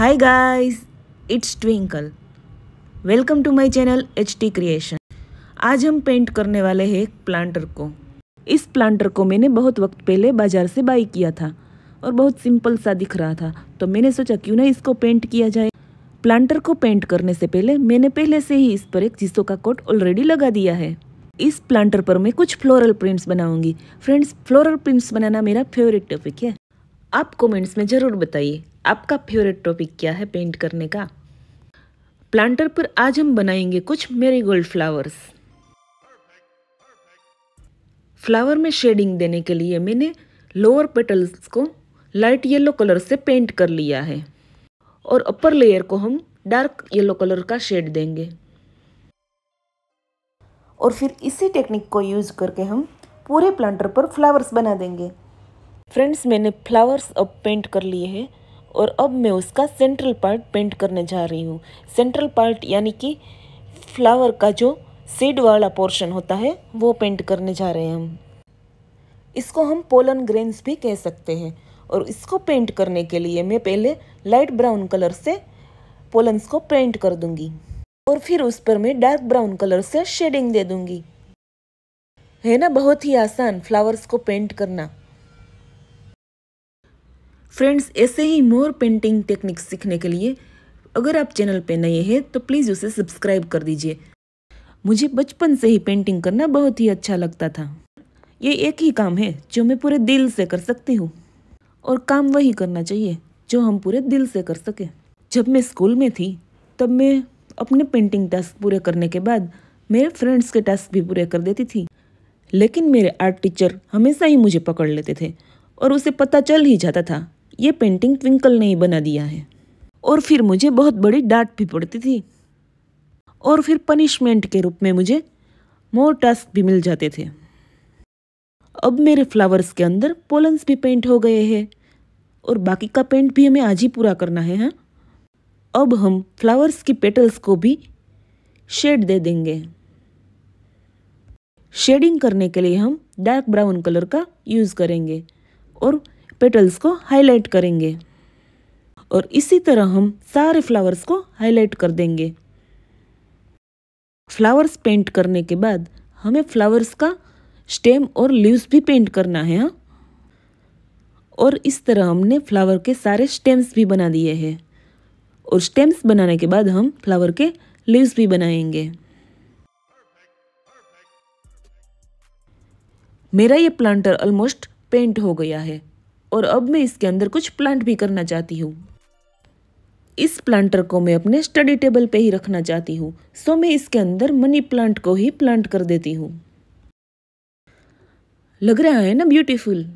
Hi guys, it's Twinkle. Welcome to my channel HT Creation. आज हम paint करने वाले हैं एक प्लांटर को इस प्लांटर को मैंने बहुत वक्त पहले बाज़ार से बाई किया था और बहुत सिंपल सा दिख रहा था तो मैंने सोचा क्यों ना इसको पेंट किया जाए प्लांटर को पेंट करने से पहले मैंने पहले से ही इस पर एक जीसो का कोट ऑलरेडी लगा दिया है इस प्लांटर पर मैं कुछ फ्लोरल प्रिंट्स बनाऊंगी फ्रेंड्स फ्लोरल प्रिंट्स बनाना मेरा फेवरेट टॉपिक है आप कमेंट्स में ज़रूर बताइए आपका फेवरेट टॉपिक क्या है पेंट करने का प्लांटर पर आज हम बनाएंगे कुछ मेरीगोल्ड फ्लावर्स फ्लावर में शेडिंग देने के लिए मैंने लोअर पेटल्स को लाइट येलो कलर से पेंट कर लिया है और अपर लेयर को हम डार्क येलो कलर का शेड देंगे और फिर इसी टेक्निक को यूज़ करके हम पूरे प्लांटर पर फ्लावर्स बना देंगे फ्रेंड्स मैंने फ्लावर्स अब पेंट कर लिए हैं और अब मैं उसका सेंट्रल पार्ट पेंट करने जा रही हूँ सेंट्रल पार्ट यानी कि फ्लावर का जो सीड वाला पोर्शन होता है वो पेंट करने जा रहे हैं हम इसको हम पोलन ग्रेन्स भी कह सकते हैं और इसको पेंट करने के लिए मैं पहले लाइट ब्राउन कलर से पोलन्स को पेंट कर दूंगी और फिर उस पर मैं डार्क ब्राउन कलर से शेडिंग दे दूंगी है ना बहुत ही आसान फ्लावर्स को पेंट करना फ्रेंड्स ऐसे ही मोर पेंटिंग टेक्निक सीखने के लिए अगर आप चैनल पे नए हैं तो प्लीज़ उसे सब्सक्राइब कर दीजिए मुझे बचपन से ही पेंटिंग करना बहुत ही अच्छा लगता था ये एक ही काम है जो मैं पूरे दिल से कर सकती हूँ और काम वही करना चाहिए जो हम पूरे दिल से कर सकें जब मैं स्कूल में थी तब मैं अपने पेंटिंग टास्क पूरे करने के बाद मेरे फ्रेंड्स के टास्क भी पूरे कर देती थी लेकिन मेरे आर्ट टीचर हमेशा ही मुझे पकड़ लेते थे और उसे पता चल ही जाता था ये पेंटिंग ट्विंकल ने ही बना दिया है और फिर मुझे बहुत बड़ी डांट भी पड़ती थी और फिर पनिशमेंट के रूप में मुझे मोर टास्क भी मिल जाते थे अब मेरे फ्लावर्स के अंदर पोलन्स भी पेंट हो गए हैं और बाकी का पेंट भी हमें आज ही पूरा करना है हाँ अब हम फ्लावर्स की पेटल्स को भी शेड दे देंगे शेडिंग करने के लिए हम डार्क ब्राउन कलर का यूज़ करेंगे और पेटल्स को हाईलाइट करेंगे और इसी तरह हम सारे फ्लावर्स को हाईलाइट कर देंगे फ्लावर्स पेंट करने के बाद हमें फ्लावर्स का स्टेम और लीव्स भी पेंट करना है हा? और इस तरह हमने फ्लावर के सारे स्टेम्स भी बना दिए हैं और स्टेम्स बनाने के बाद हम फ्लावर के लीव्स भी बनाएंगे मेरा ये प्लांटर ऑलमोस्ट पेंट हो गया है और अब मैं इसके अंदर कुछ प्लांट भी करना चाहती हूँ इस प्लांटर को मैं अपने स्टडी टेबल पे ही रखना चाहती हूँ सो मैं इसके अंदर मनी प्लांट को ही प्लांट कर देती हूँ लग रहा है ना ब्यूटीफुल